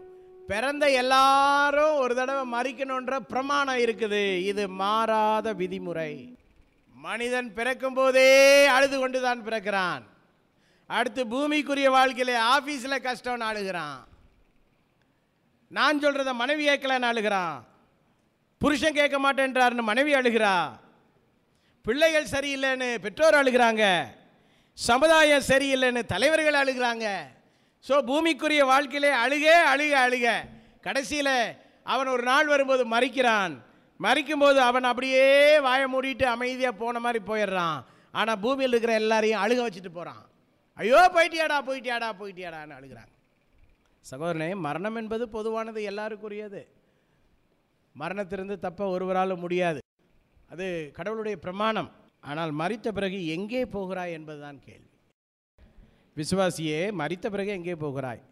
பிறந்த எல்லாரும் ஒரு தடவை மறிக்கணுன்ற பிரமாணம் இருக்குது இது மாறாத விதிமுறை மனிதன் பிறக்கும் போதே அழுது கொண்டு தான் பிறக்கிறான் அடுத்து பூமிக்குரிய வாழ்க்கையில் ஆஃபீஸில் கஷ்டம்னு அழுகிறான் நான் சொல்கிறத மனைவி கேட்கலன்னு அழுகிறான் புருஷன் கேட்க மாட்டேன்றார்னு மனைவி அழுகிறா பிள்ளைகள் சரியில்லைன்னு பெற்றோர் அழுகிறாங்க சமுதாயம் சரியில்லைன்னு தலைவர்கள் அழுகிறாங்க ஸோ பூமிக்குரிய வாழ்க்கையிலே அழுக அழுக அழுக கடைசியில் அவன் ஒரு நாள் வரும்போது மறிக்கிறான் மறிக்கும்போது அவன் அப்படியே வாய மூடிட்டு அமைதியாக போன மாதிரி போயிடுறான் ஆனால் பூமியில் இருக்கிற எல்லாரையும் அழுக வச்சுட்டு போகிறான் ஐயோ போயிட்டியாடா போயிட்டியாடா போயிட்டியாடான்னு அழுகிறான் சகோதரனே மரணம் என்பது பொதுவானது எல்லாருக்குரியது மரணத்திலிருந்து தப்ப ஒருவராலும் முடியாது அது கடவுளுடைய பிரமாணம் ஆனால் மறித்த பிறகு எங்கே போகிறாய் என்பதுதான் கேள்வி விசுவாசியே மறித்த பிறகு எங்கே போகிறாய்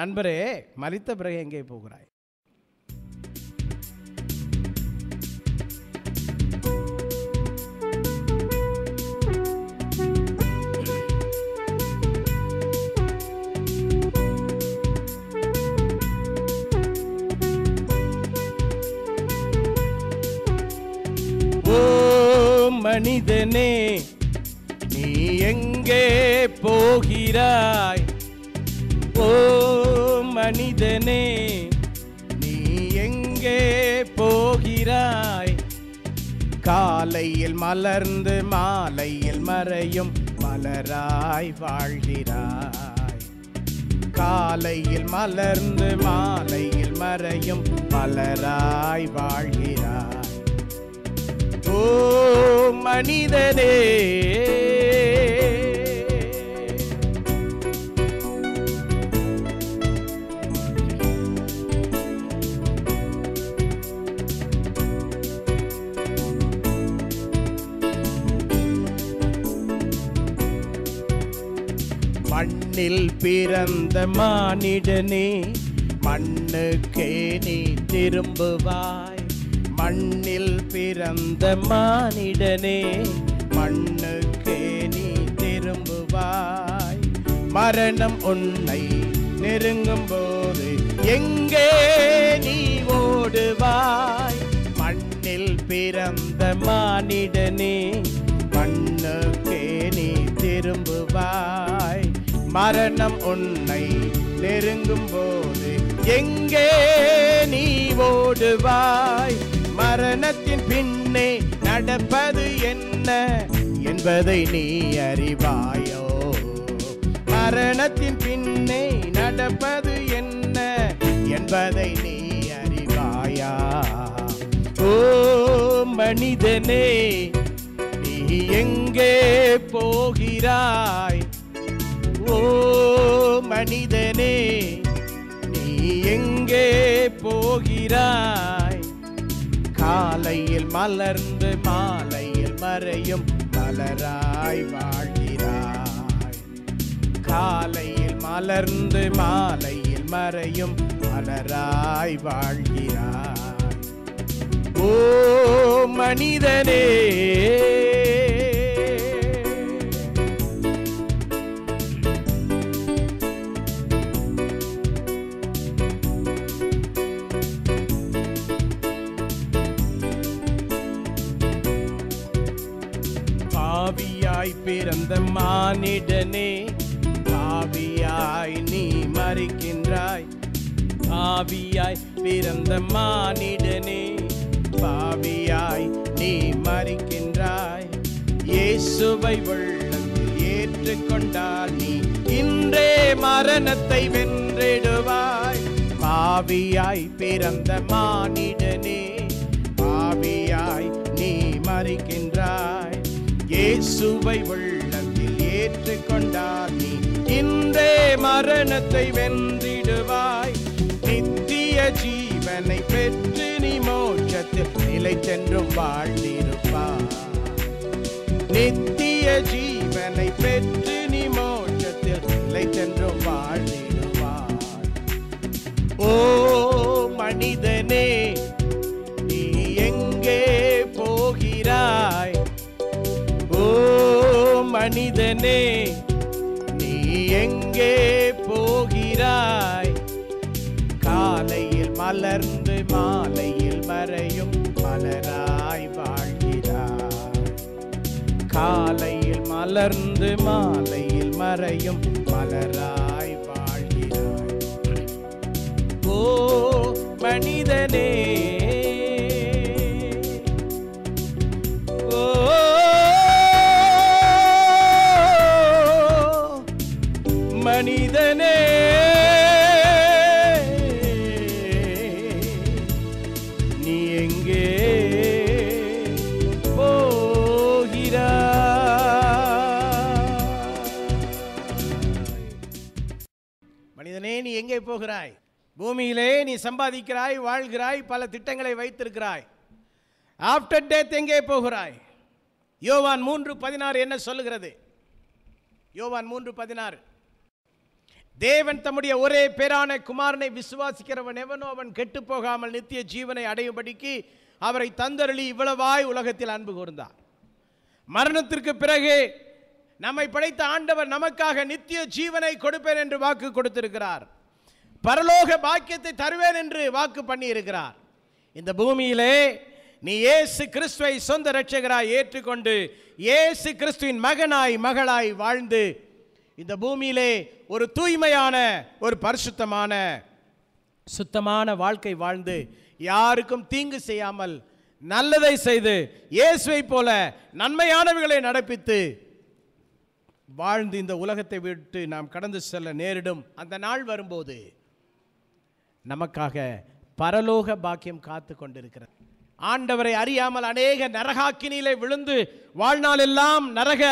நண்பரே மறித்த பிறகு எங்கே போகிறாய் மனிதனே போகிறாய் ஓ மனிதனே நீ எங்கே போகிறாய் காலையில் மலர்ந்து மாலையில் மறையும் மலராய் வாழ்கிறாய் காலையில் மலர்ந்து மாலையில் மறையும் மலராய் வாழ்கிறாய் ஓ மனிதனே மண்ணில் பிறந்த மானிடனே மண்ணுக்கே நீ திரும்புவாய் மண்ணில் பிறந்த மானிடனே மண்ணுக்கே நீ திரும்புவாய் மரணம் உன்னை நெருங்கும் போது எங்கே நீ ஓடுவாய் மண்ணில் பிறந்த மானிடனே மண்ணுக்கே நீ திரும்புவாய் மரணம் உன்னை நெருங்கும் போது எங்கே நீ ஓடுவாய் மரணத்தின் பின்னே நடப்பது என்ன என்பதை நீ அறிவாயோ மரணத்தின் பின்னே நடப்பது என்ன என்பதை நீ அறிவாயா ஓ மனிதனே நீ எங்கே போகிறாய் மனிதனே நீ எங்கே போகிறாய் காலையில் மலர்ந்து மாலையில் மறையும் மலராய் வாழ்கிறாய் காலையில் மலர்ந்து மாலையில் மறையும் மலராய் வாழ்கிறாய் ஓ மனிதனே பிறந்த மானிடனே பாவியாய் நீ மறிக்கின்றாய் பாவியாய் பிறந்த மானிடனே பாவியாய் நீ மறிக்கின்றாய் இயேசுவை உள்ளத்தில் ஏற்றுக்கொண்டால் நீ இன்றே மரணத்தை வென்றிடுவாய் பாவியாய் பிறந்த மானிடனே பாவியாய் நீ மறிக்கின்றாய் இயேசுவை உள்ள கொண்டார் நீ இன்றே மரணத்தை வென்றிடுவாய் நித்திய ஜீவனை பெற்று நீ மோட்சத்தில் நிலை சென்றும் வாழ்ந்திருப்பாய் நித்திய ஜீவனை பெற்று நீ மோட்சத்தில் நிலை சென்றும் வாழ்ந்திடுவாய் ஓ மனிதனே மனிதனே நீ எங்கே போகிறாய் காலையில் மலர்ந்து மாலையில் மறையும் மலராய் வாழ்கிறாய் காலையில் மலர்ந்து மாலையில் மறையும் மலராய் வாழ்கிறாய் ஓ மனிதனே மனிதனே நீ எங்கே போகிறாய் பூமியிலே நீ சம்பாதிக்கிறாய் வாழ்கிறாய் பல திட்டங்களை வைத்திருக்கிறாய் ஆஃப்டர் டேத் எங்கே போகிறாய் யோவான் மூன்று பதினாறு என்ன சொல்லுகிறது யோவான் மூன்று பதினாறு தேவன் தம்முடைய ஒரே பேரான குமாரனை விசுவாசிக்கிறவன் எவனோ அவன் கெட்டு போகாமல் நித்திய ஜீவனை அடையும்படிக்கு அவரை தந்தருளி இவ்வளவாய் உலகத்தில் அன்பு கூர்ந்தார் மரணத்திற்கு பிறகு நம்மை படைத்த ஆண்டவர் நமக்காக நித்திய ஜீவனை கொடுப்பேன் என்று வாக்கு கொடுத்திருக்கிறார் பரலோக பாக்கியத்தை தருவேன் என்று வாக்கு பண்ணியிருக்கிறார் இந்த பூமியிலே நீ ஏசு கிறிஸ்துவை சொந்த ரட்சகராய் ஏற்றுக்கொண்டு ஏசு கிறிஸ்துவின் மகனாய் மகளாய் வாழ்ந்து இந்த பூமியிலே ஒரு தூய்மையான ஒரு பரிசுத்தமான சுத்தமான வாழ்க்கை வாழ்ந்து யாருக்கும் தீங்கு செய்யாமல் நல்லதை செய்து இயேசுவை போல நன்மையானவர்களை நடப்பித்து வாழ்ந்து இந்த உலகத்தை விட்டு நாம் கடந்து செல்ல நேரிடும் அந்த நாள் வரும்போது நமக்காக பரலோக பாக்கியம் காத்து கொண்டிருக்கிறது ஆண்டவரை அறியாமல் அநேக நரகாக்கினியிலே விழுந்து வாழ்நாளெல்லாம் நரக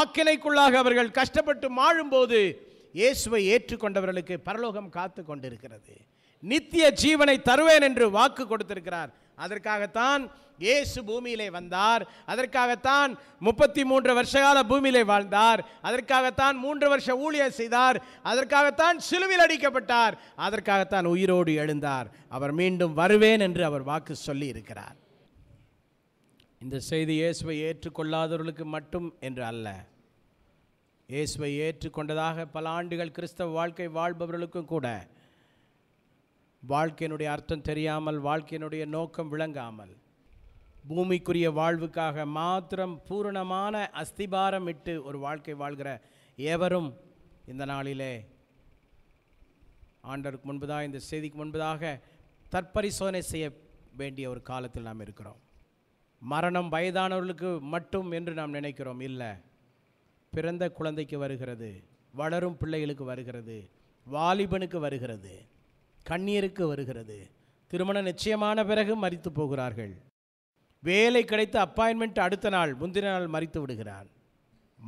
ஆக்கினைக்குள்ளாக அவர்கள் கஷ்டப்பட்டு மாழும்போது இயேசுவை ஏற்றுக்கொண்டவர்களுக்கு பரலோகம் காத்து கொண்டிருக்கிறது நித்திய ஜீவனை தருவேன் என்று வாக்கு கொடுத்திருக்கிறார் அதற்காகத்தான் இயேசு பூமியிலே வந்தார் அதற்காகத்தான் முப்பத்தி மூன்று வருஷ கால பூமியிலே வாழ்ந்தார் அதற்காகத்தான் மூன்று வருஷ ஊழியர் செய்தார் அதற்காகத்தான் சிலுவில் அடிக்கப்பட்டார் அதற்காகத்தான் உயிரோடு எழுந்தார் அவர் மீண்டும் வருவேன் என்று அவர் வாக்கு சொல்லி இருக்கிறார் இந்த செய்தி இயேசுவை ஏற்றுக்கொள்ளாதவர்களுக்கு மட்டும் என்று அல்ல இயேசுவை ஏற்றுக்கொண்டதாக பல ஆண்டுகள் கிறிஸ்தவ வாழ்க்கை வாழ்பவர்களுக்கும் கூட வாழ்க்கையினுடைய அர்த்தம் தெரியாமல் வாழ்க்கையினுடைய நோக்கம் விளங்காமல் பூமிக்குரிய வாழ்வுக்காக மாத்திரம் பூரணமான அஸ்திபாரம் இட்டு ஒரு வாழ்க்கை வாழ்கிற எவரும் இந்த நாளிலே ஆண்டருக்கு முன்பதாக இந்த செய்திக்கு முன்பதாக தற்பரிசோதனை செய்ய வேண்டிய ஒரு காலத்தில் நாம் இருக்கிறோம் மரணம் வயதானவர்களுக்கு மட்டும் என்று நாம் நினைக்கிறோம் இல்லை பிறந்த குழந்தைக்கு வருகிறது வளரும் பிள்ளைகளுக்கு வருகிறது வாலிபனுக்கு வருகிறது கண்ணீருக்கு வருகிறது திருமணம் நிச்சயமான பிறகு மறித்து போகிறார்கள் வேலை கிடைத்த அப்பாயின்மெண்ட் அடுத்த நாள் முந்தின நாள் மறித்து விடுகிறார்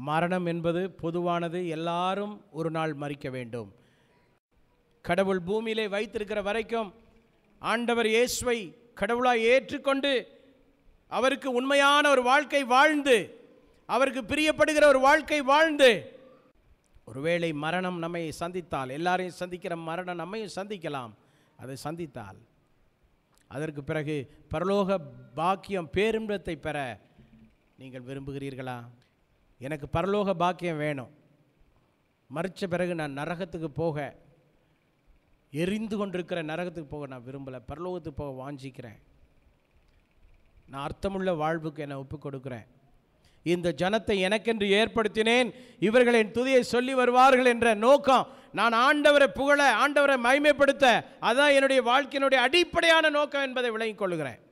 மரணம் என்பது பொதுவானது எல்லாரும் ஒரு நாள் மறிக்க வேண்டும் கடவுள் பூமியிலே வைத்திருக்கிற வரைக்கும் ஆண்டவர் இயேசுவை கடவுளாக ஏற்றுக்கொண்டு அவருக்கு உண்மையான ஒரு வாழ்க்கை வாழ்ந்து அவருக்கு பிரியப்படுகிற ஒரு வாழ்க்கை வாழ்ந்து ஒருவேளை மரணம் நம்மை சந்தித்தால் எல்லாரையும் சந்திக்கிற மரணம் நம்மையும் சந்திக்கலாம் அதை சந்தித்தால் அதற்கு பிறகு பரலோக பாக்கியம் பேரும்பத்தை பெற நீங்கள் விரும்புகிறீர்களா எனக்கு பரலோக பாக்கியம் வேணும் மறித்த பிறகு நான் நரகத்துக்கு போக எரிந்து கொண்டிருக்கிற நரகத்துக்கு போக நான் விரும்பலை பரலோகத்துக்கு போக வாஞ்சிக்கிறேன் நான் அர்த்தமுள்ள வாழ்வுக்கு என்னை ஒப்புக் கொடுக்குறேன் இந்த ஜனத்தை எனக்கென்று ஏற்படுத்தினேன் இவர்களின் துதியை சொல்லி வருவார்கள் என்ற நோக்கம் நான் ஆண்டவரை புகழ ஆண்டவரை மகிமைப்படுத்த அதான் என்னுடைய வாழ்க்கையினுடைய அடிப்படையான நோக்கம் என்பதை விளங்கிக் கொள்கிறேன்